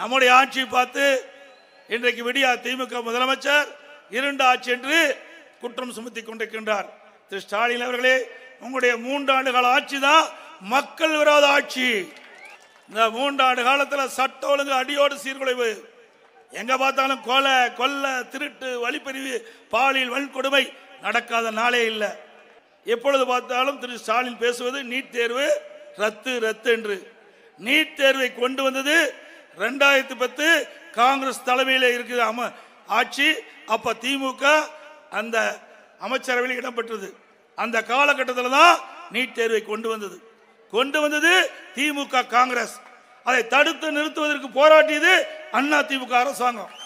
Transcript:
நம்முடைய ஆட்சி பார்த்து இன்றைக்கு விடியா திமுக முதலமைச்சர் இரண்டு ஆட்சி என்று குற்றம் சுமத்தி கொண்டிருக்கின்றார் திரு ஸ்டாலின் அவர்களே உங்களுடைய மூன்றாண்டு கால ஆட்சி தான் மக்கள் விரோத ஆட்சி இந்த மூன்றாண்டு காலத்தில் சட்ட ஒழுங்கு அடியோடு சீர்குலைவு எங்க பார்த்தாலும் கொலை கொல்ல திருட்டு வழிப்பறிவு பாலியல் வன்கொடுமை நடக்காத நாளே இல்லை எப்பொழுது பார்த்தாலும் திரு ஸ்டாலின் பேசுவது நீட் தேர்வு ரத்து ரத்து என்று நீட் தேர்வை கொண்டு வந்தது ரெண்டாயிரத்தி பத்து காங்கிரஸ் தலைமையில் இருக்கிற அம ஆட்சி அப்போ திமுக அந்த அமைச்சரவையில் இடம்பெற்றது அந்த காலகட்டத்தில் தான் நீட் தேர்வை கொண்டு வந்தது கொண்டு வந்தது திமுக காங்கிரஸ் அதை தடுத்து நிறுத்துவதற்கு போராட்டியது அண்ணா திமுக அரசாங்கம்